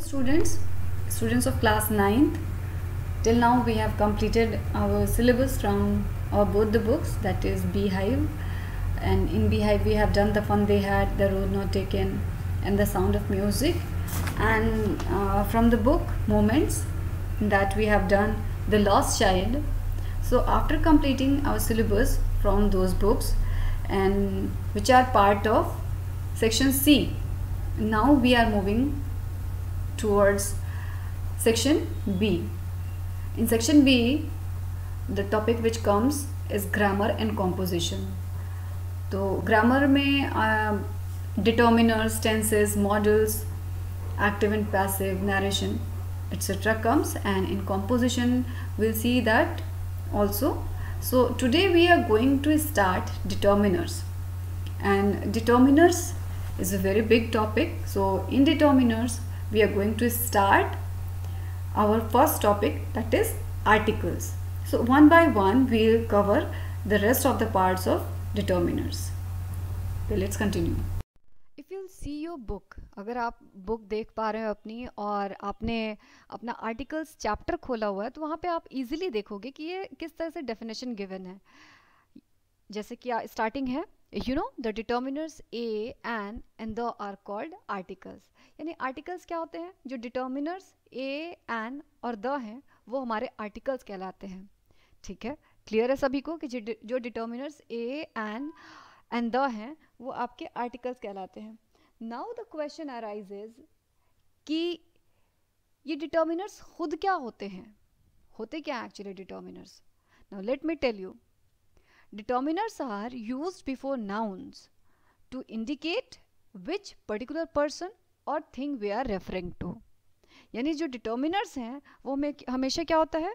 students, students of class 9th, till now we have completed our syllabus from both the books that is Beehive and in Beehive we have done the fun they had, the road not taken and the sound of music and uh, from the book Moments that we have done the lost child. So after completing our syllabus from those books and which are part of section C now we are moving towards section B. In section B, the topic which comes is grammar and composition. So, grammar may uh, um, determiners, tenses, models, active and passive, narration, etc. comes and in composition we'll see that also. So today we are going to start determiners and determiners is a very big topic. So in determiners we are going to start our first topic that is articles. So one by one we will cover the rest of the parts of determiners. Okay, let's continue. if you see your book अगर आप book देख पा रहे हो अपनी और आपने अपना आर्टिकल्स चैप्टर खोला हुआ है तो वहाँ पे आप इजीली देखोगे कि ये किस तरह से डेफिनेशन गिवन है जैसे कि स्टार्टिंग है you know the determiners a an and the are called articles यानी आर्टिकल्स क्या होते हैं जो डिटर्मिनर्स ए एन और द हैं वो हमारे आर्टिकल्स कहलाते हैं ठीक है क्लियर है सभी को कि जो determiners a an and the हैं वो आपके आर्टिकल्स कहलाते हैं नाउ द क्वेश्चन अराइजेज कि ये डिटर्मिनर्स खुद क्या होते हैं होते क्या actually determiners now let me tell you Determiners are used before nouns to indicate which particular person और thing we are referring to यानी जो determiners हैं वो हमें हमेशा क्या होता है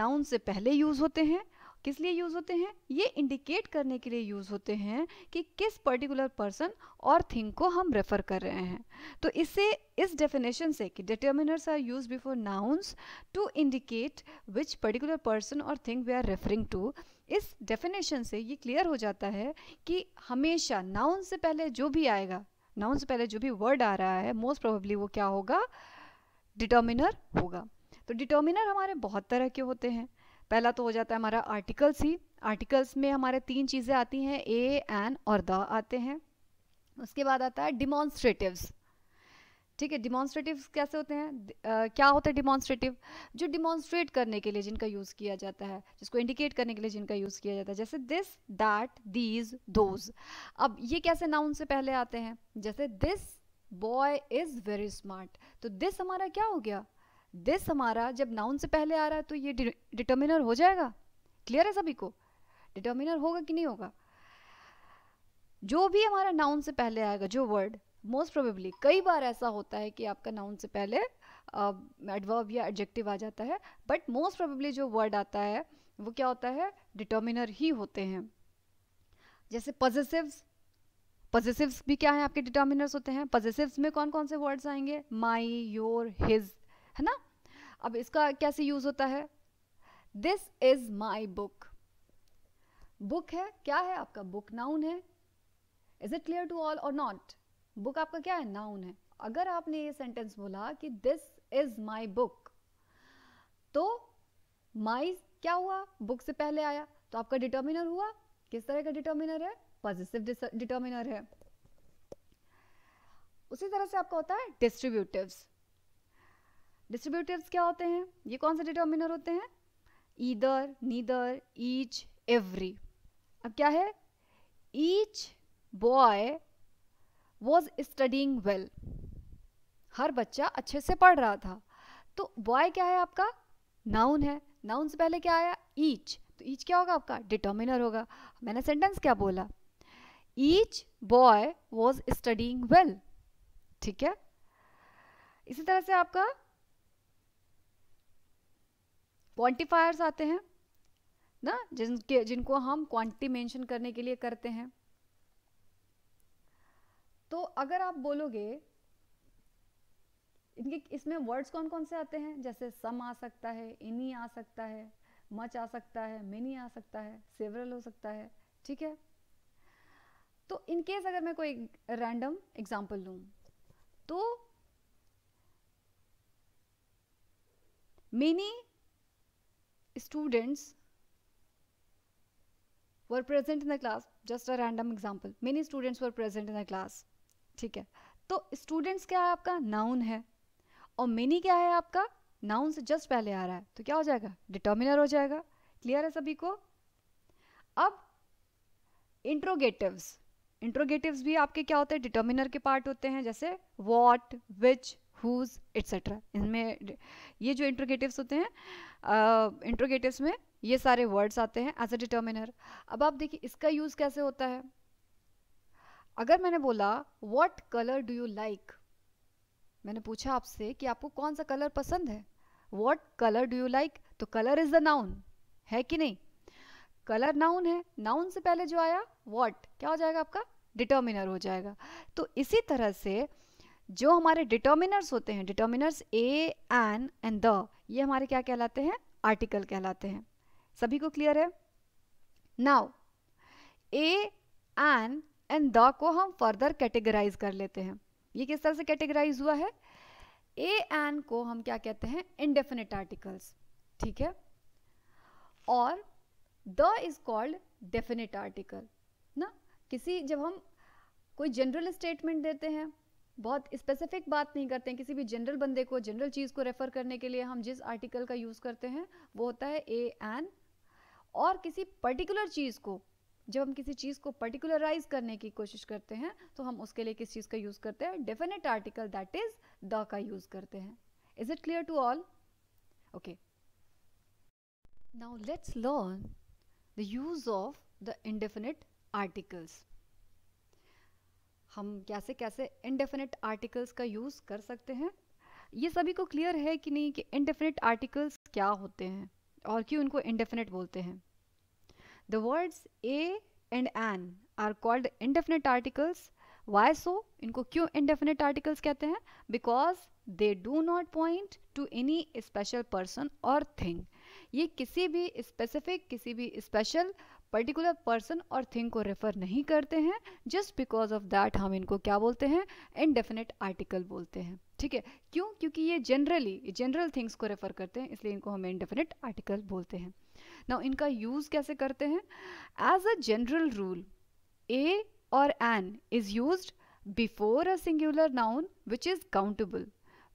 नाउन से पहले यूज़ होते हैं किस लिए यूज़ होते हैं ये इंडिकेट करने के लिए यूज़ होते हैं कि किस पर्टिकुलर पर्सन और थिंग को हम रेफ़र कर रहे हैं तो इससे इस डेफिनेशन से कि determiners are use before nouns to indicate which particular person और thing we are referring to इस डेफिनेशन से ये क्लियर हो जाता है कि हमेशा नाउन से पहले जो भी आएगा नाउन से पहले जो भी वर्ड आ रहा है मोस्ट प्रोबेबली वो क्या होगा डिटर्मिनर होगा तो डिटर्मिनर हमारे बहुत तरह के होते हैं पहला तो हो जाता है हमारा आर्टिकल्स ही आर्टिकल्स में हमारे तीन चीज़ें आती हैं ए एन और द आते हैं उसके बाद आता है डिमॉन्स्ट्रेटिव्स ठीक है डिमॉन्स्ट्रेटिव कैसे होते हैं uh, क्या होता है डिमॉन्स्ट्रेटिव जो डिमॉन्स्ट्रेट करने के लिए जिनका यूज़ किया जाता है जिसको इंडिकेट करने के लिए जिनका यूज़ किया जाता है जैसे दिस दैट दीज दोज अब ये कैसे नाउन से पहले आते हैं जैसे this boy is very smart तो दिस हमारा क्या हो गया दिस हमारा जब नाउन से पहले आ रहा है तो ये डिटर्मिनर हो जाएगा क्लियर है सभी को डिटर्मिनर होगा कि नहीं होगा जो भी हमारा नाउन से पहले आएगा जो वर्ड मोस्ट प्रोबेबली कई बार ऐसा होता है कि आपका नाउन से पहले एडवर्ब uh, या एडजेक्टिव आ जाता है बट मोस्ट प्रोबेबली जो वर्ड आता है वो क्या होता है डिटर्मिनर ही होते हैं जैसे पॉजिटिव्स पॉजिटिव्स भी क्या है आपके डिटर्मिनर्स होते हैं पॉजिटिव्स में कौन कौन से वर्ड्स आएंगे माई योर हिज है ना अब इसका कैसे यूज होता है this is my book book है क्या है आपका बुक नाउन है is it clear to all और नॉट बुक आपका क्या है नाउन है अगर आपने ये सेंटेंस बोला कि दिस इज माई बुक तो माई क्या हुआ बुक से पहले आया तो आपका डिटर्मिनर हुआ किस तरह का डिटर्मिनर है पॉजिटिव डिटर्मिनर है उसी तरह से आपका होता है डिस्ट्रीब्यूटिव डिस्ट्रीब्यूटिव क्या होते हैं ये कौन से डिटर्मिनर होते हैं ईदर नीदर ईच एवरी अब क्या है each boy was studying well हर बच्चा अच्छे से पढ़ रहा था तो बॉय क्या है आपका नाउन है नाउन से पहले क्या आया ईच तो ईच क्या होगा आपका डिटर्मिनर होगा मैंने सेंटेंस क्या बोला each boy was studying well ठीक है इसी तरह से आपका क्वांटिफायर्स आते हैं ना जिनके जिनको हम क्वांटिटी मेंशन करने के लिए करते हैं तो अगर आप बोलोगे इनके इसमें वर्ड्स कौन कौन से आते हैं जैसे सम आ सकता है इनी आ सकता है मच आ सकता है मिनी आ सकता है सेवरल हो सकता है ठीक है तो इन केस अगर मैं कोई रैंडम एग्जांपल दू तो many students were present in the class just a random example many students were present in the class ठीक है तो स्टूडेंट्स क्या है आपका नाउन है और मिनी क्या है आपका नाउन से जस्ट पहले आ रहा है तो क्या हो जाएगा डिटर्मिनर हो जाएगा क्लियर है सभी को अब इंट्रोगेटिव्स इंट्रोगेटिव्स भी आपके क्या होते हैं डिटर्मिनर के पार्ट होते हैं जैसे वॉट विच हुज एट्सेट्रा इनमें ये जो इंट्रोगेटिव्स होते हैं इंट्रोगेटिव्स में ये सारे वर्ड्स आते हैं एज अ डिटर्मिनर अब आप देखिए इसका यूज़ कैसे होता है अगर मैंने बोला what colour do you like मैंने पूछा आपसे कि आपको कौन सा कलर पसंद है what colour do you like तो कलर इज द नाउन है कि नहीं कलर नाउन है नाउन से पहले जो आया वॉट क्या हो जाएगा आपका डिटर्मिनर हो जाएगा तो इसी तरह से जो हमारे डिटर्मिनर्स होते हैं determiners a an and the ये हमारे क्या कहलाते हैं आर्टिकल कहलाते हैं सभी को क्लियर है now a an and the को हम फर्दर कैटेगराइज कर लेते हैं ये किस तरह से कैटेगराइज हुआ है ए एन को हम क्या कहते हैं इनडेफिनेट आर्टिकल्स ठीक है और the is called definite article ना किसी जब हम कोई जनरल स्टेटमेंट देते हैं बहुत स्पेसिफिक बात नहीं करते हैं किसी भी जनरल बंदे को जनरल चीज़ को रेफ़र करने के लिए हम जिस आर्टिकल का यूज़ करते हैं वो होता है ए एन और किसी पर्टिकुलर चीज़ को जब हम किसी चीज़ को पर्टिकुलराइज करने की कोशिश करते हैं तो हम उसके लिए किस चीज़ का यूज़ करते हैं definite article that is the का यूज़ करते हैं is it clear to all okay now let's learn the use of the indefinite articles हम कैसे कैसे इनडेफिनिट आर्टिकल्स का यूज़ कर सकते हैं ये सभी को क्लियर है कि नहीं कि इनडेफिनिट आर्टिकल्स क्या होते हैं और क्यों इनको इनडेफिनिट बोलते हैं The words a and an are called indefinite articles. Why so? इनको क्यों indefinite articles कहते हैं Because they do not point to any special person or thing. ये किसी भी specific, किसी भी special पर्टिकुलर पर्सन और थिंग को रेफर नहीं करते हैं जस्ट बिकॉज ऑफ दैट हम इनको क्या बोलते हैं इनडेफिनेट आर्टिकल बोलते हैं ठीक है क्यों क्योंकि ये जनरली जनरल थिंग्स को रेफर करते हैं इसलिए इनको हम इनडेफिनेट आर्टिकल बोलते हैं ना इनका यूज़ कैसे करते हैं as a general rule a और an is use before a singular noun which is countable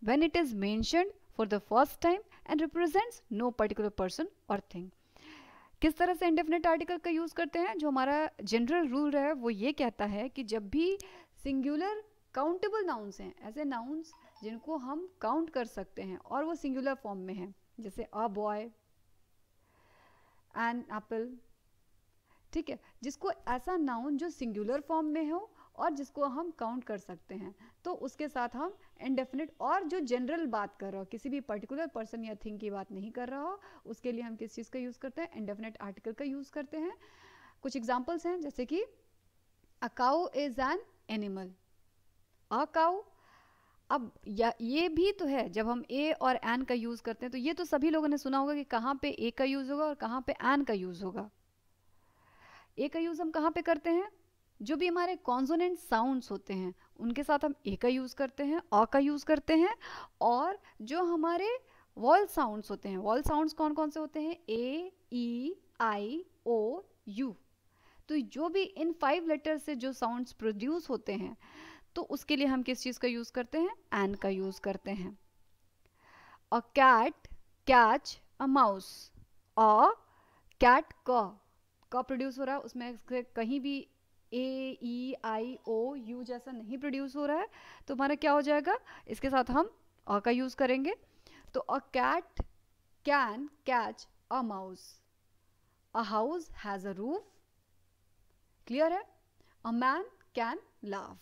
when it is mentioned for the first time and represents no particular person और thing किस तरह से इंडेफिनेट आर्टिकल का use करते हैं जो हमारा जनरल रूल है वो ये कहता है कि जब भी सिंगुलर काउंटेबल नाउन्स हैं ऐसे नाउन्स जिनको हम काउंट कर सकते हैं और वो सिंगुलर फॉर्म में हैं जैसे अ बॉय एन एप्पल ठीक है जिसको ऐसा नाउन जो सिंगुलर फॉर्म में हो और जिसको हम काउंट कर सकते हैं तो उसके साथ हम इनडेफिनेट और जो जनरल बात कर रहा हो किसी भी पर्टिकुलर पर्सन या थिंग की बात नहीं कर रहा हो उसके लिए हम किस चीज़ का यूज़ करते हैं इनडेफिनेट आर्टिकल का यूज़ करते हैं कुछ एग्जाम्पल्स हैं जैसे कि a cow is an animal a cow अब या ये भी तो है जब हम ए और एन का यूज़ करते हैं तो ये तो सभी लोगों ने सुना होगा कि कहाँ पे ए का यूज़ होगा और कहाँ पे एन का यूज़ होगा ए का यूज़ हम कहाँ पे करते हैं जो भी हमारे कॉन्सोनेंट साउंड्स होते हैं उनके साथ हम ए का यूज़ करते हैं अ का यूज़ करते हैं और जो हमारे वॉल साउंड्स होते हैं वॉल साउंड्स कौन कौन से होते हैं ए ई आई ओ यू तो जो भी इन फाइव लेटर से जो साउंड्स प्रोड्यूस होते हैं तो उसके लिए हम किस चीज़ का यूज़ करते हैं एन का यूज़ करते हैं a cat catch a mouse a cat क क प्रोड्यूस हो रहा है उसमें कहीं भी ए ई आई ओ यू जैसा नहीं प्रोड्यूस हो रहा है तो हमारा क्या हो जाएगा इसके साथ हम अ का यूज़ करेंगे तो a cat can catch a mouse a house has a roof clear है a man can laugh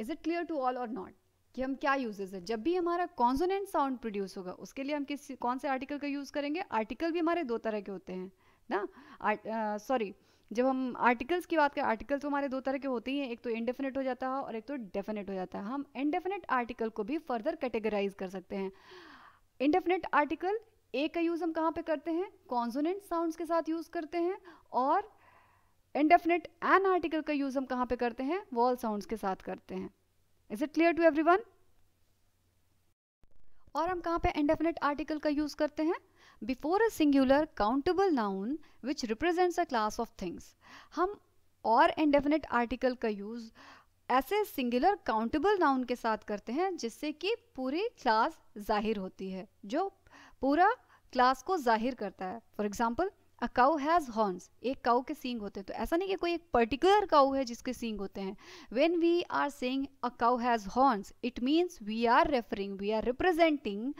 is it clear to all और नॉट कि हम क्या यूजेज है जब भी हमारा कॉन्सोनेंट साउंड प्रोड्यूस होगा उसके लिए हम किस कौन से आर्टिकल का यूज़ करेंगे आर्टिकल भी हमारे दो तरह के होते हैं ना सॉरी जब हम आर्टिकल्स की बात करें आर्टिकल्स तो हमारे दो तरह के होते ही हैं एक तो इनडेफिनेट हो जाता है और एक तो डेफिनेट हो जाता है हम इनडेफिनेट आर्टिकल को भी फर्दर कैटेगराइज कर सकते हैं इनडेफिनेट आर्टिकल ए का यूज़ हम कहाँ पे करते हैं कॉन्सोनेंट साउंड्स के साथ यूज़ करते हैं और इनडेफिनेट एन आर्टिकल का यूज हम कहाँ पे करते हैं वॉल साउंड के साथ करते हैं is it clear to everyone और हम कहाँ पे इंडेफिनेट आर्टिकल का यूज करते हैं before a singular countable noun which represents a class of things हम और इंडेफिनेट आर्टिकल का यूज ऐसे सिंगुलर काउंटेबल नाउन के साथ करते हैं जिससे कि पूरी क्लास जाहिर होती है जो पूरा क्लास को जाहिर करता है for example a cow has horns एक काउ के सींग होते हैं तो ऐसा नहीं कि कोई एक पर्टिकुलर काउ है जिसके सींग होते हैं when we are seeing a cow has horns it means we are referring we are representing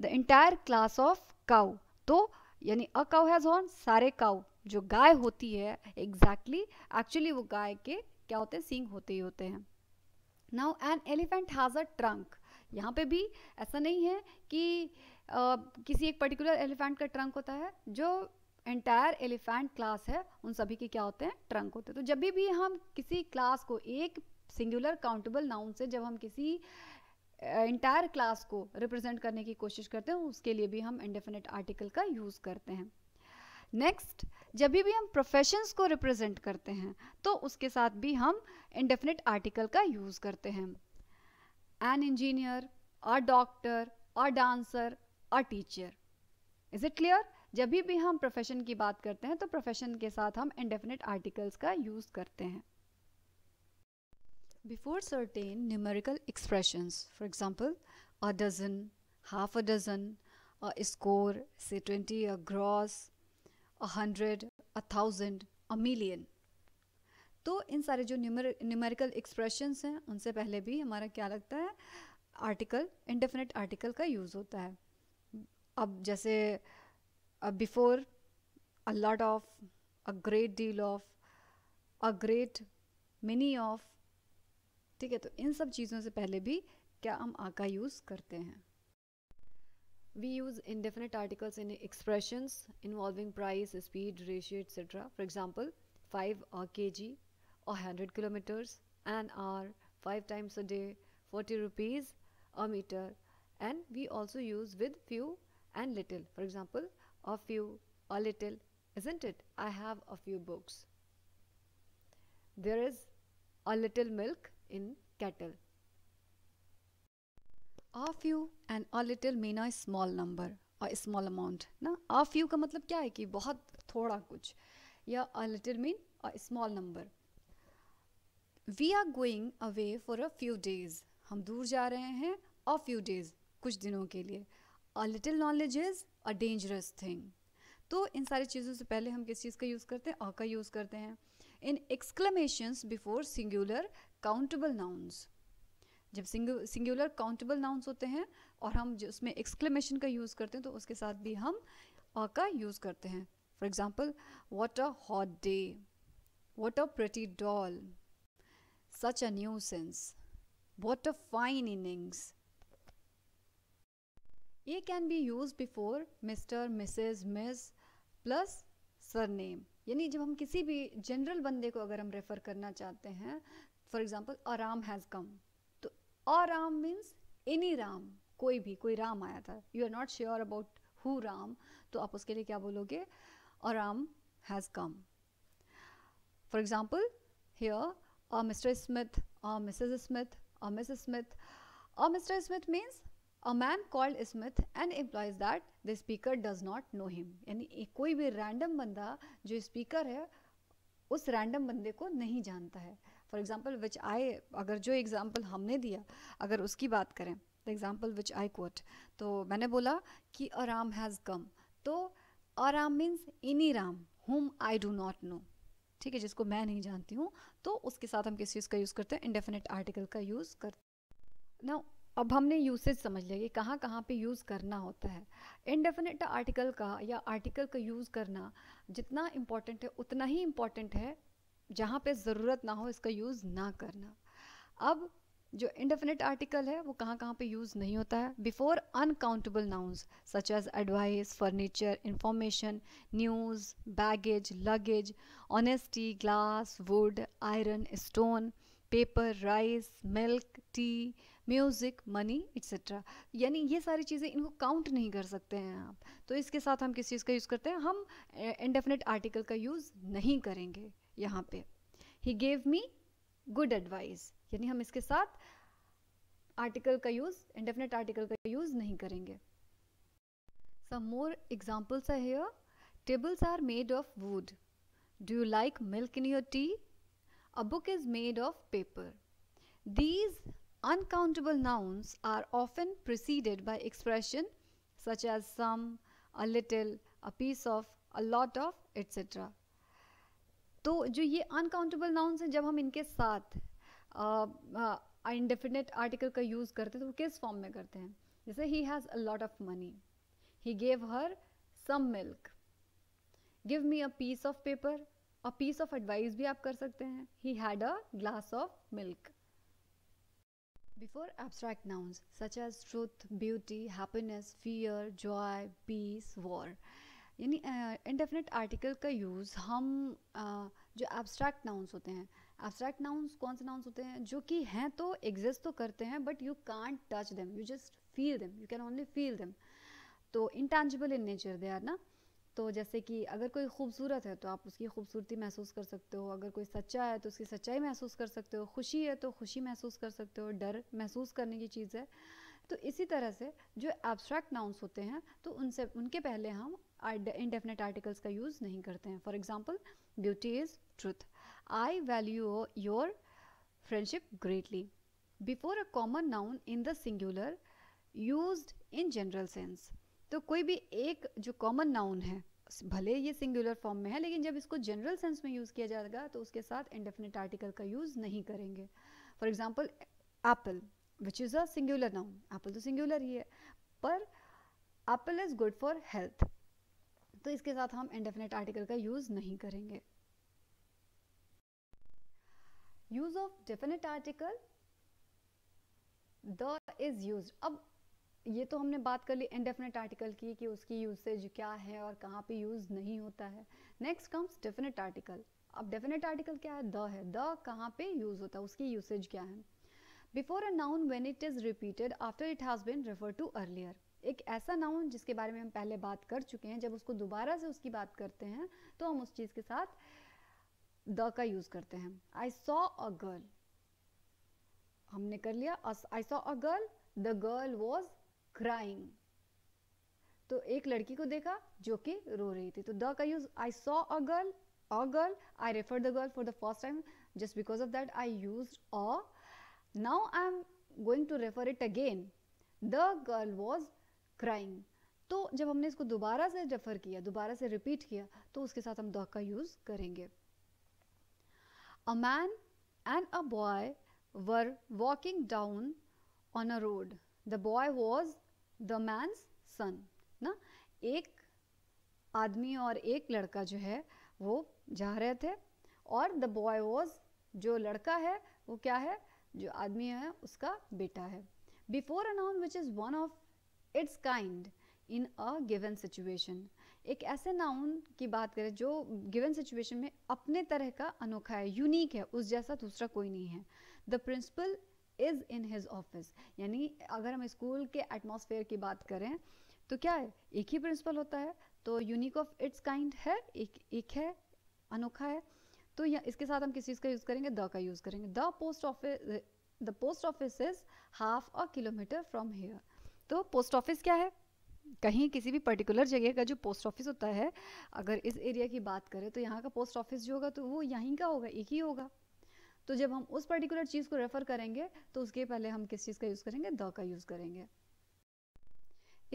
the entire class of cow तो यानी अ काउ हैज़ हॉर्न सारे काउ जो गाय होती है एग्जैक्टली exactly, एक्चुअली वो गाय के क्या होते हैं सींग होते ही होते हैं now an elephant has a trunk यहाँ पे भी ऐसा नहीं है कि आ, किसी एक पर्टिकुलर एलिफेंट का ट्रंक होता है जो एंटायर एलिफेंट क्लास है उन सभी के क्या होते हैं ट्रंक होते हैं तो जब भी हम किसी क्लास को एक सिंगुलर काउंटेबल नाउन से जब हम किसी इंटायर uh, क्लास को रिप्रेजेंट करने की कोशिश करते हैं उसके लिए भी हम इंडेफिनेट आर्टिकल का यूज़ करते हैं नेक्स्ट जब भी हम प्रोफेशंस को रिप्रेजेंट करते हैं तो उसके साथ भी हम इंडेफिनेट आर्टिकल का यूज़ करते हैं an engineer a doctor a dancer a teacher is it clear जब भी हम प्रोफेशन की बात करते हैं तो प्रोफेशन के साथ हम इंडेफिनेट आर्टिकल्स का यूज़ करते हैं before certain numerical expression for example a dozen half a dozen a से twenty a gross a hundred a thousand a million तो इन सारे जो न्यूमेरिकल एक्सप्रेशंस हैं उनसे पहले भी हमारा क्या लगता है आर्टिकल इंडेफिनेट आर्टिकल का यूज़ होता है अब जैसे uh, before a lot of a great deal of a great many of ठीक है तो इन सब चीज़ों से पहले भी क्या हम आ का यूज़ करते हैं we use in indefinite articles in expressions involving price speed ratio etcetera for example five a K G और hundred kilometres an hour five times a day forty rupees a metre and we also use with few and little. For example, a few, a little, isn't it? I have a few books. There is a little milk in kettle. A few and a little mean a small number or small amount. na a few ka matlab kya hai ki bahut thoda kuch ya a little mean a small number. We are going away for a few days. hum dur ja rahe hain a few days kuch दिनों ke liye a little knowledge is a dangerous thing तो इन सारी चीज़ों से पहले हम किस चीज़ का यूज़ करते हैं अ का यूज़ करते हैं in exclamations before singular countable nouns जब सिंगुलर काउंटेबल नाउन्स होते हैं और हम उसमें एक्सक्लेमेशन का यूज़ करते हैं तो उसके साथ भी हम अ का यूज़ करते हैं for example what a hot day what a pretty doll such a new sense what a fine innings ये can be use before mister missus miss plus surname यानी जब हम किसी भी जनरल बंदे को अगर हम रेफ़र करना चाहते हैं फॉर एग्जाम्पल आराम हैज़ कम तो आराम मीन्स एनी राम कोई भी कोई राम आया था you are not sure about who Ram तो आप उसके लिए क्या बोलोगे आराम has come for example hair uh mister Smith uh Mrs Smith uh miss Smith uh mister Smith means a man called Smith and employees that the speaker does not know him यानी कोई भी random बंदा जो speaker है उस random बंदे को नहीं जानता है फॉर एग्जाम्पल विच आई अगर जो एग्ज़ाम्पल हमने दिया अगर उसकी बात करें the example which I quote तो मैंने बोला कि अराम हैज़ कम तो अराम मीन्स इनी राम हुम आई डू नॉट नो ठीक है जिसको मैं नहीं जानती हूँ तो उसके साथ हम किस चीज़ का यूज़ करते हैं इंडेफिनेट आर्टिकल का यूज़ करते हैं ना अब हमने यूसेज समझ लिया कि कहाँ कहाँ पे यूज़ करना होता है इनडेफिनेट आर्टिकल का या आर्टिकल का यूज़ करना जितना इम्पॉर्टेंट है उतना ही इम्पॉर्टेंट है जहाँ पे ज़रूरत ना हो इसका यूज़ ना करना अब जो इनडेफिनेट आर्टिकल है वो कहाँ कहाँ पे यूज़ नहीं होता है before uncountable nouns such as advice furniture information news baggage luggage honesty glass wood iron stone paper rice milk tea music money etcetera यानी ये सारी चीज़ें इनको काउंट नहीं कर सकते हैं आप तो इसके साथ हम किस चीज़ का यूज़ करते हैं हम इनडेफिनेट आर्टिकल का यूज़ नहीं करेंगे यहाँ पे he gave me good advice यानी हम इसके साथ आर्टिकल का यूज़ इंडेफिनेट आर्टिकल का यूज़ नहीं करेंगे some more examples are here tables are made of wood do you like milk in your tea a book is made of paper these Uncountable nouns are often preceded by expression such as some, a little, a piece of, a lot of, etc. तो जो ये uncountable nouns हैं जब हम इनके साथ indefinite article का use करते हैं तो वो किस फॉर्म में करते हैं जैसे he has a lot of money he gave her some milk give me a piece of paper a piece of advice भी आप कर सकते हैं he had a glass of milk Before abstract nouns such as truth, beauty, happiness, fear, joy, peace, war, यानी indefinite article का use हम जो abstract nouns होते हैं एब्स्ट्रैक्ट नाउन्स कौन से नाउन्स होते हैं जो कि हैं तो एग्जिस्ट तो करते हैं but you can't touch them you just feel them you can only feel them तो intangible in nature they are ना तो जैसे कि अगर कोई खूबसूरत है तो आप उसकी खूबसूरती महसूस कर सकते हो अगर कोई सच्चा है तो उसकी सच्चाई महसूस कर सकते हो खुशी है तो खुशी महसूस कर सकते हो डर महसूस करने की चीज़ है तो इसी तरह से जो एब्स्ट्रैक्ट नाउंस होते हैं तो उनसे उनके पहले हम इनडेफिनेट आर्टिकल्स का यूज़ नहीं करते हैं for example beauty is truth I value your friendship greatly before a common noun in the singular use in general sense तो कोई भी एक जो कॉमन नाउन है भले ये सिंगुलर फॉर्म में है लेकिन जब इसको जनरल सेंस में यूज़ किया जाएगा तो उसके साथ इंडेफिनेट आर्टिकल का यूज़ नहीं करेंगे for example apple which is a singular noun apple तो सिंगुलर ही है पर apple is good for health तो इसके साथ हम इंडेफिनेट आर्टिकल का यूज़ नहीं करेंगे use of definite article the is use अब ये तो हमने बात कर ली इनडेफिनेट आर्टिकल की कि उसकी यूसेज क्या है और कहाँ पे यूज़ नहीं होता है नेक्स्ट कम्स डेफिनेट आर्टिकल अब डेफिनेट आर्टिकल क्या है द है द कहाँ पे यूज़ होता है उसकी यूसेज क्या है before a noun when it is repeated after it has been refer to earlier एक ऐसा नाउन जिसके बारे में हम पहले बात कर चुके हैं जब उसको दोबारा से उसकी बात करते हैं तो हम उस चीज़ के साथ द का यूज़ करते हैं आई सॉ अ गर्ल हमने कर लिया I saw a girl the girl was crying तो एक लड़की को देखा जो कि रो रही थी तो द का use I saw a girl a girl I refer the girl for the first time just because of that I use a now I am going to refer it again the girl was crying तो जब हमने इसको दोबारा से refer किया दोबारा से repeat किया तो उसके साथ हम द का यूज करेंगे a man and a boy were walking down on a road the boy was the man's son ना एक आदमी और एक लड़का जो है वो जा रहे थे और द बॉय वॉज जो लड़का है वो क्या है जो आदमी है उसका बेटा है before a noun which is one of its kind in a given situation एक ऐसे नाउन की बात करें जो गिवन सिचुएशन में अपने तरह का अनोखा है यूनिक है उस जैसा दूसरा कोई नहीं है the principal is in his office यानी अगर हम स्कूल के एटमोसफेयर की बात करें तो क्या है एक ही प्रिंसिपल होता है तो यूनिक ऑफ इट्स काइंड है एक एक है अनोखा है तो या इसके साथ हम किस चीज़ का यूज़ करेंगे द का यूज़ करेंगे the post office the post office is half a kilometre from here तो पोस्ट ऑफिस क्या है कहीं किसी भी पर्टिकुलर जगह का जो पोस्ट ऑफिस होता है अगर इस एरिया की बात करें तो यहाँ का पोस्ट ऑफिस जो होगा तो वो यहीं का होगा एक ही होगा तो जब हम उस पर्टिकुलर चीज़ को रेफ़र करेंगे तो उसके पहले हम किस चीज़ का यूज़ करेंगे द का यूज़ करेंगे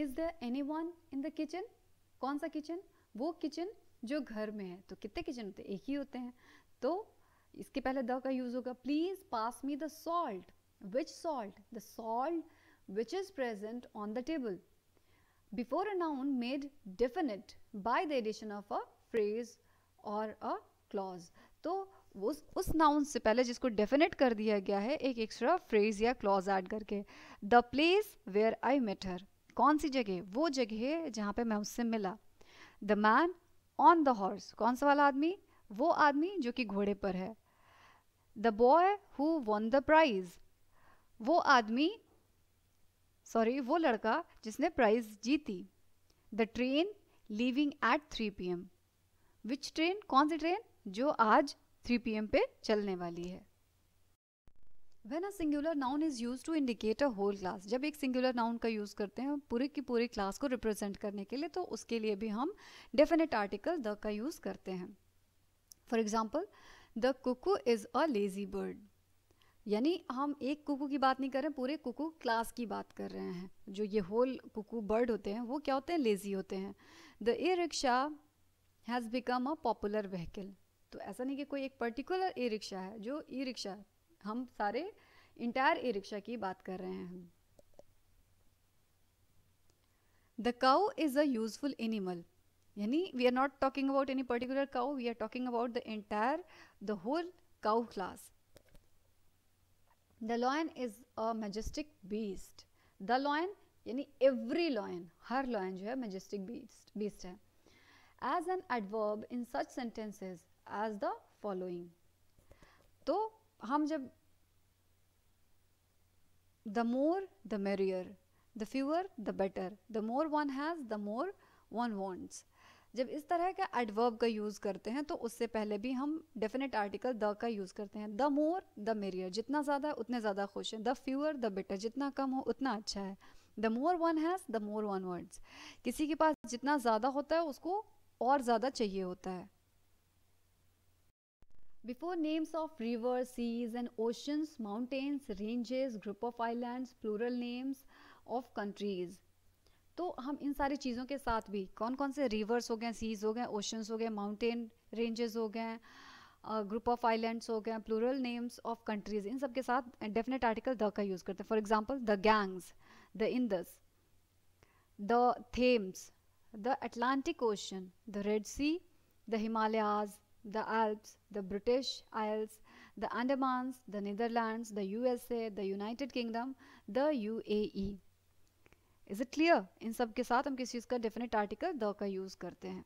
is there anyone in the kitchen कौन सा किचन वो किचन जो घर में है तो कितने किचन होते हैं एक ही होते हैं तो इसके पहले द का यूज़ होगा please pass me the salt which salt the salt which is present on the table before a noun made definite by the addition of a phrase और अ क्लॉज तो उस उस नाउन से पहले जिसको definite कर दिया गया है एक एक्स्ट्रा फ्रेज या क्लॉज ऐड करके the place where I met her कौन सी जगह वो जगह है जहाँ पे मैं उससे मिला the man on the horse कौन सा वाला आदमी वो आदमी जो कि घोड़े पर है the boy who won the prize वो आदमी सॉरी वो लड़का जिसने प्राइज जीती the train leaving at three P M which train कौन सी ट्रेन जो आज 3 एम पे चलने वाली है when a singular noun is use to indicate a whole class जब एक सिंगुलर नाउन का यूज़ करते हैं पूरे की पूरी क्लास को रिप्रेजेंट करने के लिए तो उसके लिए भी हम डेफिनेट आर्टिकल द का यूज़ करते हैं for example the cuckoo is a lazy bird यानी हम एक कुकू की बात नहीं कर रहे हैं पूरे कुकू क्लास की बात कर रहे हैं जो ये होल कुकू बर्ड होते हैं वो क्या होते हैं लेज़ी होते हैं the a rickshaw has become a popular vehicle तो ऐसा नहीं कि कोई एक पर्टिकुलर ई रिक्शा है जो ई रिक्शा हम सारे इंटायर ई रिक्शा की बात कर रहे हैं the cow is a useful animal यानी we are not talking about any particular cow we are talking about the entire the whole cow class the lion is a majestic beast the lion यानी every lion हर लॉयन जो है majestic beast beast है as an adverb in such sentences as the following तो हम जब the more the merrier the fewer the better the more one has the more one wants जब इस तरह का एडवर्ब का यूज़ करते हैं तो उससे पहले भी हम डेफिनेट आर्टिकल द का यूज़ करते हैं द मोर द मेरियर जितना ज़्यादा है उतने ज़्यादा खुश हैं द फ्यूअर द बेटर जितना कम हो उतना अच्छा है the more one has the more one wants किसी के पास जितना ज़्यादा होता है उसको और ज़्यादा चाहिए होता है Before names of rivers, seas and oceans, mountains, ranges, group of islands, plural names of countries. तो हम इन सारी चीज़ों के साथ भी कौन कौन से रिवर्स हो गए सीज हो गए ओशंस हो गए माउंटेन रेंजेस हो गए ग्रुप ऑफ आइलैंड्स हो गए प्लूरल नेम्स ऑफ कंट्रीज इन सब के साथ डेफिनेट आर्टिकल द का यूज़ करते हैं for example the Ganges the Indus the Thames the Atlantic Ocean the Red Sea the Himalayas the Alps, the British Isles, the Andamans, the Netherlands, the USA, the United Kingdom, the UAE. Is it clear? in sab ke sath hum kis cheez ka definite article the ka use karte hain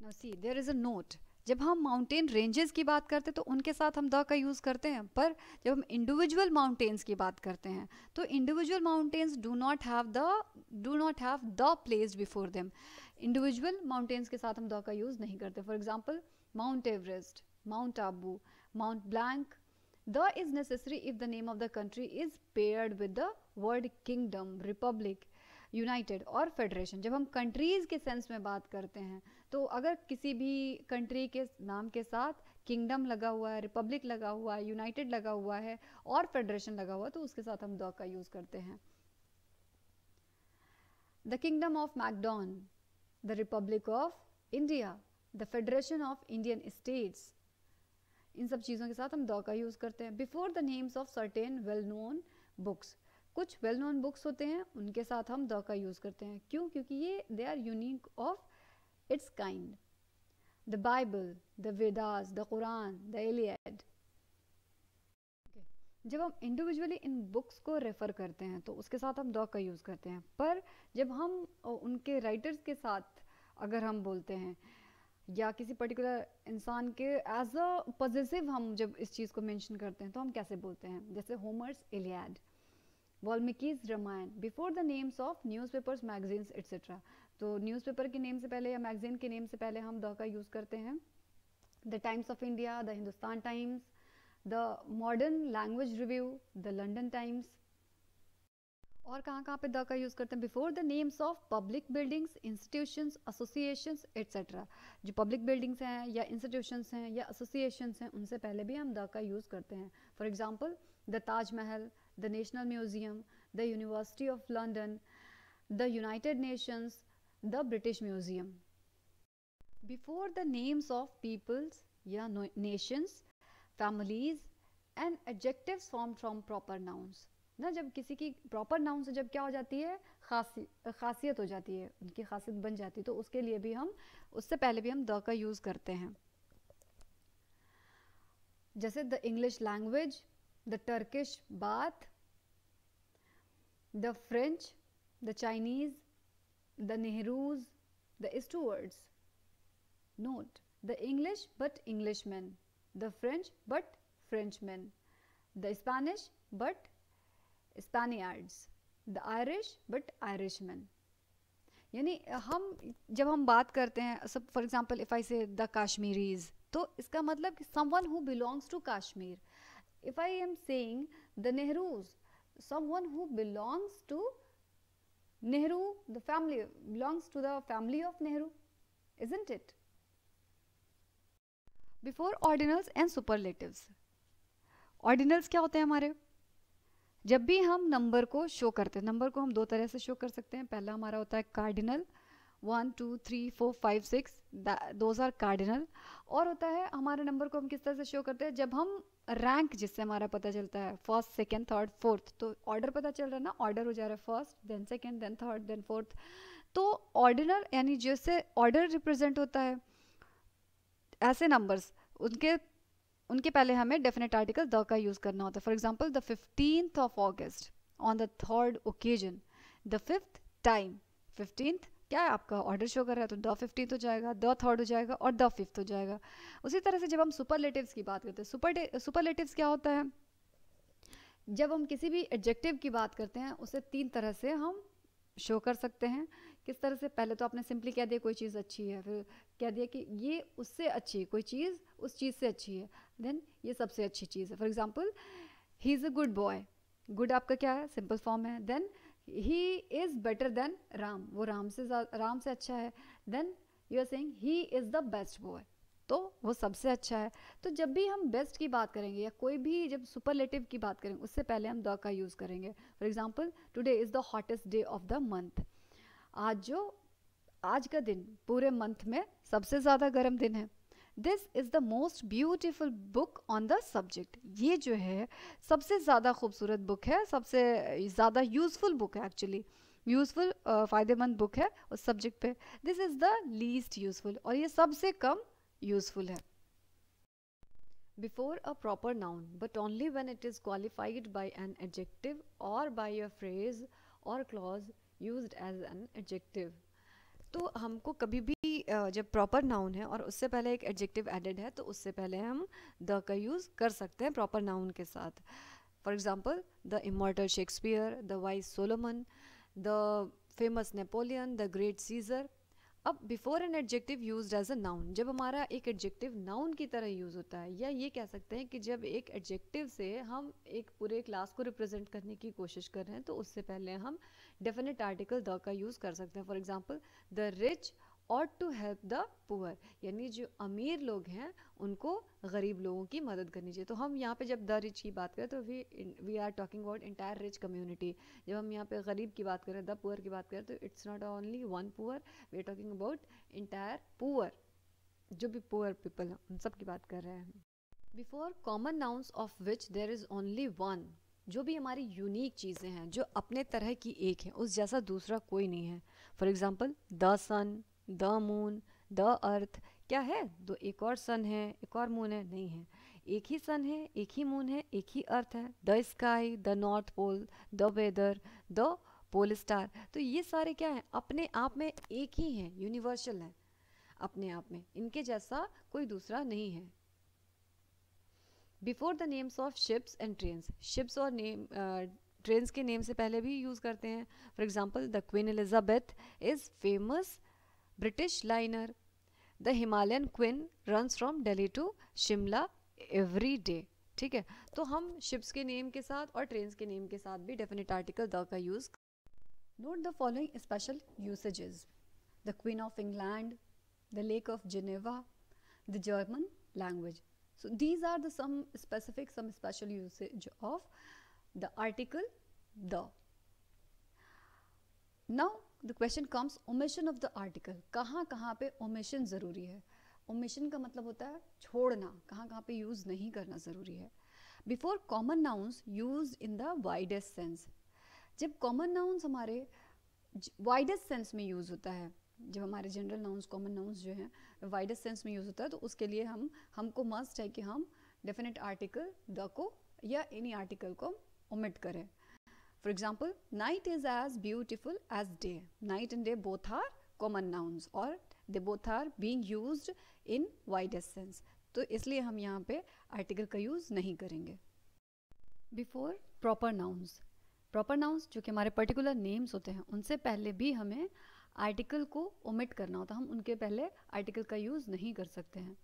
Now see, there is a note. जब हम mountain ranges की बात करते हैं तो उनके साथ हम द का यूज़ करते हैं पर जब हम इंडिविजुअल माउंटेन्स की बात करते हैं तो individual mountains do not have the do not have the place before them individual mountains के साथ हम द का यूज़ नहीं करते for example Mount Everest, Mount Abu, Mount Blanc. The is necessary if the name of the country is paired with the word kingdom, republic, united और federation जब हम countries के सेंस में बात करते हैं तो अगर किसी भी कंट्री के नाम के साथ किंगडम लगा हुआ है रिपब्लिक लगा हुआ है यूनाइटेड लगा हुआ है और फेडरेशन लगा हुआ है तो उसके साथ हम द का यूज़ करते हैं the kingdom of Macedon the republic of India the federation of Indian states इन सब चीज़ों के साथ हम दौ का यूज़ करते हैं before the names of certain well known books कुछ वेल नोन बुक्स होते हैं उनके साथ हम दौ का यूज़ करते हैं क्यों क्योंकि ये they are unique of its kind the Bible the Vedas the Koran the Iliad जब हम इंडिविजुअली इन बुक्स को रेफ़र करते हैं तो उसके साथ हम दौ का यूज़ करते हैं पर जब हम उनके राइटर्स के साथ अगर हम बोलते हैं या किसी पर्टिकुलर इंसान के एज अ पॉजिटिव हम जब इस चीज़ को मेंशन करते हैं तो हम कैसे बोलते हैं जैसे Homer's Iliad Valmiki's Ramayana before the names of newspapers magazines etcetera तो न्यूज़पेपर के नेम से पहले या मैगजीन के नेम से पहले हम द का यूज़ करते हैं the Times of India the Hindustan Times the Modern Language Review the London Times और कहाँ कहाँ पे द का यूज़ करते हैं before the names of public buildings institutions associations etcetera जो पब्लिक बिल्डिंग्स हैं या इंस्टीट्यूशंस हैं या एसोसिएशंस हैं उनसे पहले भी हम द का यूज़ करते हैं for example the Taj Mahal the national museum the University of London the United Nations the British Museum before the names of peoples या nations families and adjective form from proper nouns ना जब किसी की proper noun से जब क्या हो जाती है खासी खासियत हो जाती है उनकी खासियत बन जाती है तो उसके लिए भी हम उससे पहले भी हम द का यूज़ करते हैं जैसे the English language the Turkish bath the French the Chinese the Nehrus, note the English but Englishman the French but Frenchman the Spanish but Spaniards the Irish but Irishman यानी हम जब हम बात करते हैं सब for example if I से the काश्मीरीज तो इसका मतलब कि someone who belongs to Kashmir if I am saying the Nehrus someone who belongs to Nehru the family belongs to the family of Nehru is int it before ordinals and superlative ordinals क्या होते हैं हमारे जब भी हम नंबर को show करते हैं नंबर को हम दो तरह से शो कर सकते हैं पहला हमारा होता है cardinal one two three four five six those are cardinal और होता है हमारे नंबर को हम किस तरह से शो करते हैं जब हम रैंक जिससे हमारा पता चलता है फर्स्ट सेकेंड थर्ड फोर्थ तो ऑर्डर पता चल रहा है ना ऑर्डर हो जा रहा है first then second then third then fourth तो ऑर्डिनल यानी जैसे ऑर्डर रिप्रेजेंट होता है ऐसे नंबर्स उनके उनके पहले हमें डेफिनेट आर्टिकल द का यूज़ करना होता है for example the fifteenth of August on the third occasion the fifth time fifteenth क्या है आपका ऑर्डर शो कर रहा है तो द फिफ्टीन हो जाएगा द थर्ड हो जाएगा और द फिफ्थ हो जाएगा उसी तरह से जब हम सुपरलेटिव्स की बात करते हैं सुपर सुपरलेटिव्स क्या होता है जब हम किसी भी एडजेक्टिव की बात करते हैं उसे तीन तरह से हम शो कर सकते हैं किस तरह से पहले तो आपने सिंपली कह दिया कोई चीज़ अच्छी है फिर कह दिया कि ये उससे अच्छी है कोई चीज़ उस चीज़ से अच्छी है देन ये सबसे अच्छी चीज़ है for example he is a good boy good आपका क्या है सिंपल फॉर्म है then he is better than Ram वो राम से राम से अच्छा है then you are saying he is the best boy तो वो सबसे अच्छा है तो जब भी हम बेस्ट की बात करेंगे या कोई भी जब सुपरलेटिव की बात करेंगे उससे पहले हम द का यूज़ करेंगे for example today is the hottest day of the month आज जो आज का दिन पूरे मंथ में सबसे ज़्यादा गर्म दिन है this is the most beautiful book on the subject ये जो है सबसे ज़्यादा खूबसूरत बुक है सबसे ज़्यादा यूज़फुल बुक है एक्चुअली यूज़फुल फ़ायदेमंद बुक है उस सब्जेक्ट पे this is the least useful और ये सबसे कम यूजफुल है before a proper noun but only when it is qualified by an adjective or by a phrase or clause use as an adjective तो हमको कभी भी जब प्रॉपर नाउन है और उससे पहले एक एडजेक्टिव एडेड है तो उससे पहले हम द का यूज़ कर सकते हैं प्रॉपर नाउन के साथ for example the immortal Shakespeare the wise Solomon the famous Napoleon the great Caesar अब before an adjective use as a noun जब हमारा एक एडजेक्टिव नाउन की तरह यूज़ होता है या ये कह सकते हैं कि जब एक एडजेक्टिव से हम एक पूरे क्लास को रिप्रेजेंट करने की कोशिश कर रहे हैं तो उससे पहले हम डेफिनेट आर्टिकल द का यूज़ कर सकते हैं for example the rich ought to help the poor यानी जो अमीर लोग हैं उनको गरीब लोगों की मदद करनी चाहिए तो हम यहाँ पे जब द रिच की बात करें तो we we are talking about entire rich community जब हम यहाँ पे गरीब की बात करें द पुअर की बात करें तो it's not only one poor we are talking about entire poor जो भी पुअर पीपल हैं उन सब की बात कर रहे हैं before common nouns of which there is only one जो भी हमारी यूनिक चीज़ें हैं जो अपने तरह की एक हैं उस जैसा दूसरा कोई नहीं है for example the sun the moon the earth क्या है दो एक और सन है एक और मून है नहीं है एक ही सन है एक ही मून है एक ही अर्थ है the sky the north pole the weather the pole star तो ये सारे क्या हैं अपने आप में एक ही हैं यूनिवर्सल हैं अपने आप में इनके जैसा कोई दूसरा नहीं है before the names of ships and train ships और नेम ट्रेन के नेम से पहले भी यूज़ करते हैं for example the Queen Elizabeth is famous British liner. The Himalayan queen runs from Delhi to Shimla every day. ठीक है तो हम शिप्स के नेम के साथ और ट्रेन के नेम के साथ भी डेफिनेट आर्टिकल द का use note the following special usages the Queen of England the Lake of Geneva the German language so these are the some specific some special usage of the article the now the question comes omission of the article कहाँ कहाँ पे omission ज़रूरी है omission का मतलब होता है छोड़ना कहाँ कहाँ पे यूज़ नहीं करना ज़रूरी है before common nouns use in the widest sense जब कॉमन नाउन्स हमारे वाइडेस्ट सेंस में यूज़ होता है जब हमारे जनरल नाउन्स कॉमन नाउन्स जो हैं वाइडेस्ट सेंस में यूज़ होता है तो उसके लिए हम हमको मस्ट है कि हम डेफिनेट आर्टिकल द को या एनी आर्टिकल को ओमिट करें For example, night is as beautiful as day. Night and day both are common nouns or they both are being used in widest sense. तो इसलिए हम यहाँ पे आर्टिकल का यूज़ नहीं करेंगे before proper nouns proper nouns जो कि हमारे पर्टिकुलर नेम्स होते हैं उनसे पहले भी हमें आर्टिकल को ओमिट करना होता है हम उनके पहले आर्टिकल का यूज़ नहीं कर सकते हैं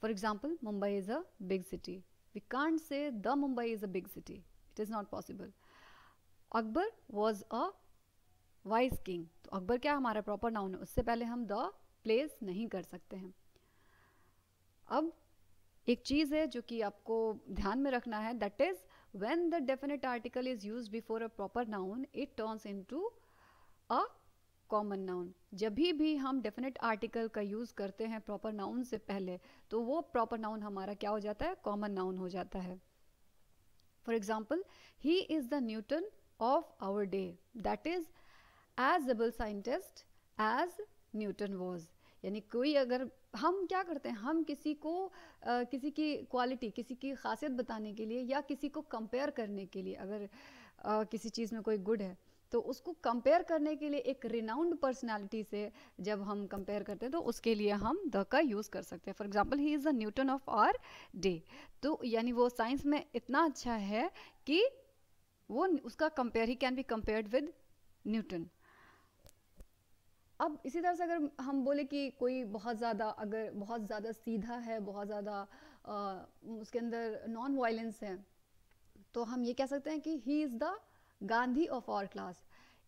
for example Mumbai is a big city we can't say the Mumbai is a big city it is not possible Akbar was a wise king तो अकबर क्या हमारा प्रॉपर नाउन है उससे पहले हम द प्लेस नहीं कर सकते हैं अब एक चीज़ है जो कि आपको ध्यान में रखना है that is when the definite article is use before a proper noun it turns into a common noun जब भी हम डेफिनेट आर्टिकल का यूज़ करते हैं प्रॉपर नाउन से पहले तो वो प्रॉपर नाउन हमारा क्या हो जाता है कॉमन नाउन हो जाता है for example he is the Newton of our day. That is as able scientist as Newton was. यानी कोई अगर हम क्या करते हैं हम किसी को आ, किसी की क्वालिटी किसी की खासियत बताने के लिए या किसी को कंपेयर करने के लिए अगर आ, किसी चीज़ में कोई गुड है तो उसको कंपेयर करने के लिए एक रिनाउंड पर्सनालिटी से जब हम कंपेयर करते हैं तो उसके लिए हम द का यूज़ कर सकते हैं for example he is a Newton of our day तो यानी वो साइंस में इतना अच्छा है कि वो उसका compare he can be compared with Newton अब इसी तरह से अगर हम बोले कि कोई बहुत ज़्यादा अगर बहुत ज़्यादा सीधा है बहुत ज़्यादा उसके अंदर नॉन वायलेंस है तो हम ये कह सकते हैं कि he is the Gandhi of our class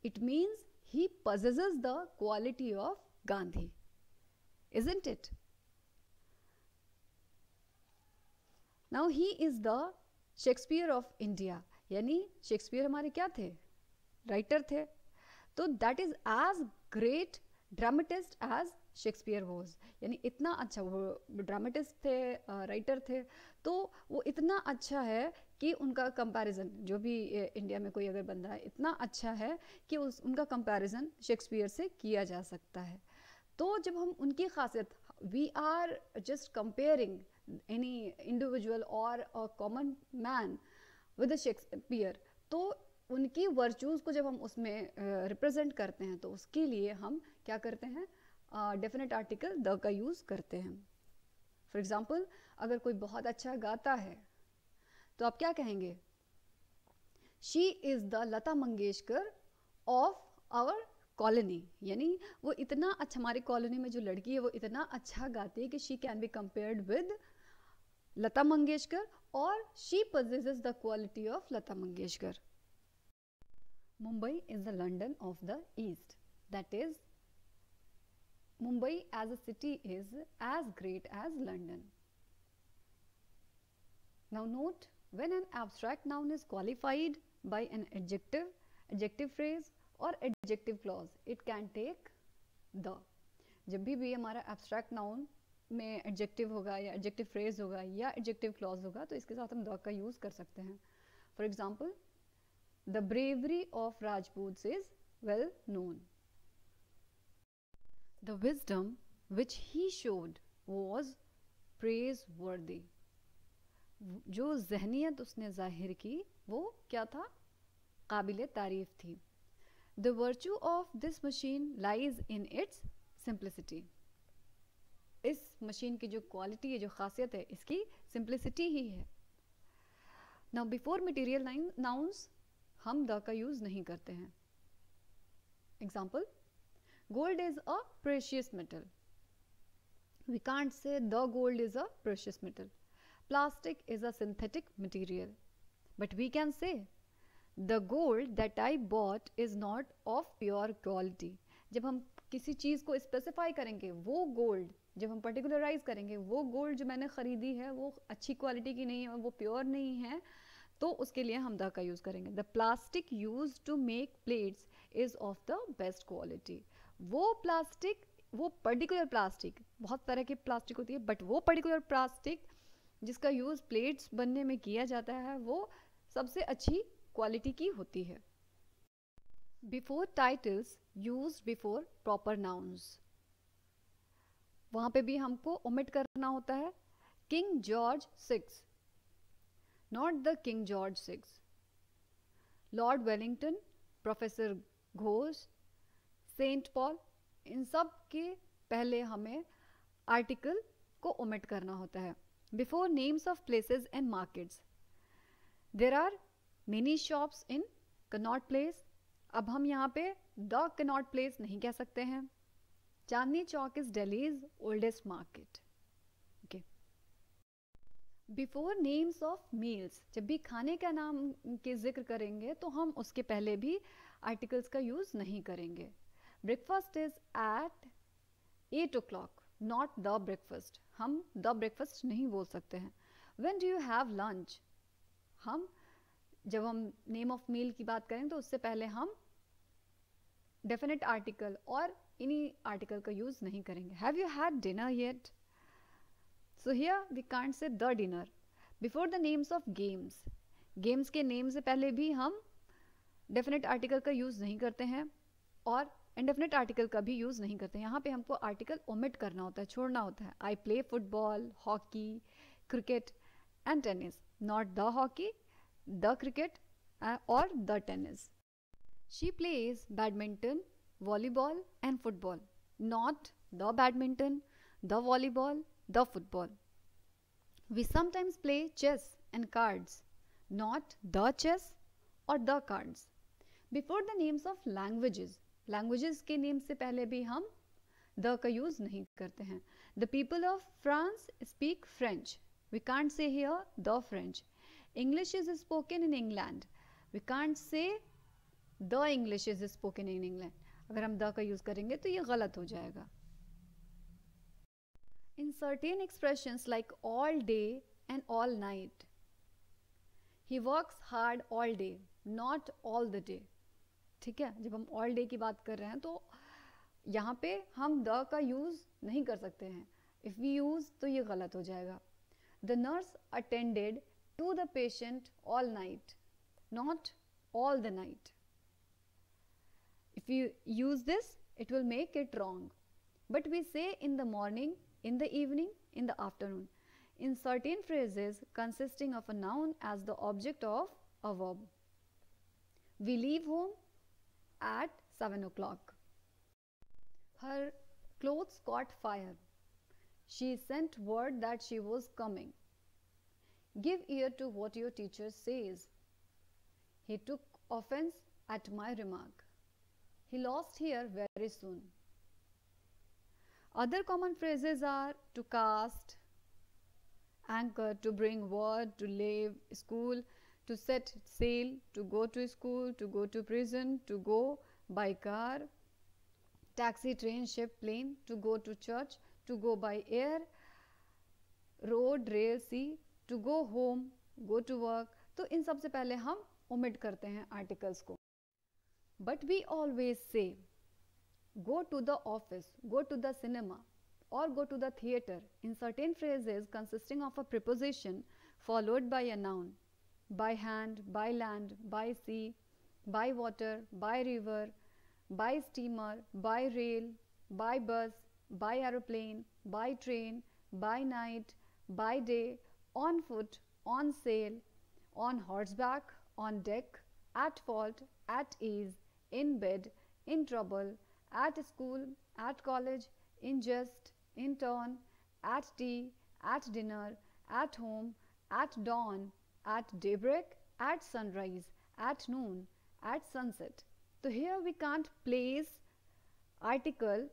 it means he possesses the quality of Gandhi is int it now he is the Shakespeare of India यानी शेक्सपियर हमारे क्या थे राइटर थे तो that is as great dramatist as Shakespeare was यानी इतना अच्छा वो ड्रामेटिस्ट थे राइटर थे तो वो इतना अच्छा है कि उनका कंपैरिजन जो भी इंडिया में कोई अगर बंदा है इतना अच्छा है कि उस उनका कंपैरिजन शेक्सपियर से किया जा सकता है तो जब हम उनकी खासियत we are just comparing any individual or common man with Shakespeare तो उनकी वर्चूज़ को जब हम उसमें रिप्रेजेंट करते हैं तो उसके लिए हम क्या करते हैं डेफिनेट आर्टिकल द का यूज़ करते हैं फॉर एग्ज़ाम्पल अगर कोई बहुत अच्छा गाता है तो आप क्या कहेंगे she is the Lata Mangeshkar of our colony यानी वो इतना अच्छा हमारी कॉलोनी में जो लड़की है वो इतना अच्छा गाती है कि she can be compared with Lata Mangeshkar or she possesses the quality of Lata Mangeshkar. Mumbai is the London of the East. That is, Mumbai as a city is as great as London. Now note, when an abstract noun is qualified by an adjective, adjective phrase or adjective clause, it can take the. जब भी भी हमारा abstract noun में adjective होगा या adjective phrase होगा या adjective clause होगा तो इसके साथ हम द का यूज़ कर सकते हैं for example the bravery of Rajput is well known the wisdom which he showed was praiseworthy जो जहनीत उसने जाहिर की वो क्या था काबिल तारीफ थी the virtue of this machine lies in its simplicity इस मशीन की जो क्वालिटी है जो खासियत है इसकी सिंप्लिसिटी ही है नाउ बिफोर मटेरियल नाउंस हम द का यूज नहीं करते हैं example gold is a precious metal we can't say the gold is a precious metal plastic is a synthetic material but we can say the gold that I bought is not of pure quality जब हम किसी चीज को specify करेंगे वो gold जब हम पर्टिकुलराइज करेंगे वो गोल्ड जो मैंने ख़रीदी है वो अच्छी क्वालिटी की नहीं है वो प्योर नहीं है तो उसके लिए हम द का यूज़ करेंगे the plastic use to make plates is of the best quality वो प्लास्टिक वो पर्टिकुलर प्लास्टिक बहुत तरह की प्लास्टिक होती है बट वो पर्टिकुलर प्लास्टिक जिसका यूज़ प्लेट्स बनने में किया जाता है वो सबसे अच्छी क्वालिटी की होती है before titles use before proper nouns वहाँ पे भी हमको ओमिट करना होता है King George six not the King George six Lord Wellington professor Ghosh Saint Paul इन सब के पहले हमें आर्टिकल को ओमिट करना होता है before names of places and markets there are many shops in Connaught Place अब हम यहाँ पे द कनॉट प्लेस नहीं कह सकते हैं Chandni Chowk is Delhi's oldest market okay before names of meals जब भी खाने का नाम के जिक्र करेंगे तो हम उसके पहले भी आर्टिकल्स का यूज़ नहीं करेंगे breakfast is at eight o'clock not the breakfast हम द ब्रेकफास्ट नहीं बोल सकते हैं when do you have lunch हम जब हम नेम ऑफ मील की बात करें तो उससे पहले हम डेफिनेट आर्टिकल और इन्हीं आर्टिकल का यूज़ नहीं करेंगे have you had dinner yet so here we can't say the dinner before the names of games games के नेम से पहले भी हम डेफिनेट आर्टिकल का यूज़ नहीं करते हैं और इनडेफिनेट आर्टिकल का भी यूज़ नहीं करते हैं यहाँ पे हमको आर्टिकल ओमिट करना होता है छोड़ना होता है I play football hockey cricket and tennis not the hockey the cricket और the tennis she plays badminton volleyball and football, not the badminton, the volleyball, the football we sometimes play chess and cards not the chess और the cards before the names of languages languages के name से पहले भी हम the का use नहीं करते हैं the people of France speak French we can't say here the French English is spoken in England we can't say the English is spoken in England अगर हम द का यूज़ करेंगे तो ये गलत हो जाएगा in certain expression like all day and all night he work hard all day not all the day ठीक है जब हम ऑल डे की बात कर रहे हैं तो यहाँ पे हम द का यूज़ नहीं कर सकते हैं इफ़ वी यूज़ तो ये गलत हो जाएगा the nurse attended to the patient all night not all the night you use this, it will make it wrong. But we say in the morning, in the evening, in the afternoon. In certain phrases consisting of a noun as the object of a verb. We leave home at 7 o'clock. Her clothes caught fire. She sent word that she was coming. Give ear to what your teacher says. He took offense at my remark. He lost here very soon. Other common phrases are to cast, anchor, to bring word, to leave school, to set sail, to go to school, to go to prison, to go by car, taxi, train, ship, plane, to go to church, to go by air, road, rail, sea, to go home, go to work. तो इन सबसे पहले हम omit करते हैं articles को But we always say, go to the office, go to the cinema, or go to the theatre in certain phrases consisting of a preposition followed by a noun by hand, by land, by sea, by water, by river, by steamer, by rail, by bus, by aeroplane, by train, by night, by day, on foot, on sail, on horseback, on deck, at fault, at ease, in bed, in trouble, at school, at college, in jest, in turn, at tea, at dinner, at home, at dawn, at daybreak, at sunrise, at noon, at sunset. तो here we can't place article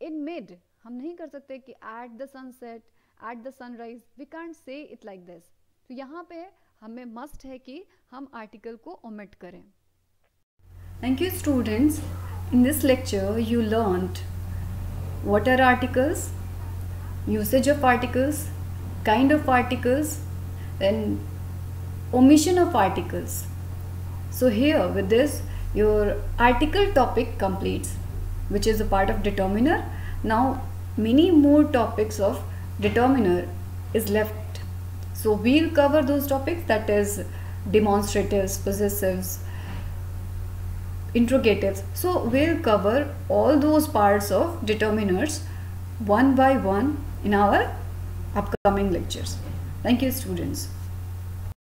in mid. हम नहीं कर सकते कि at the sunset, at the sunrise. We can't say it like this. तो यहाँ पे हमें must है कि हम article को omit करें Thank you students. In this lecture you learnt what are articles, usage of articles, kind of articles, then omission of articles. So here with this your article topic completes which is a part of determiner. Now many more topics of determiner is left. So we'll cover those topics that is demonstratives, possessives, interrogatives. So we'll cover all those parts of determiners one by one in our upcoming lectures. Thank you students.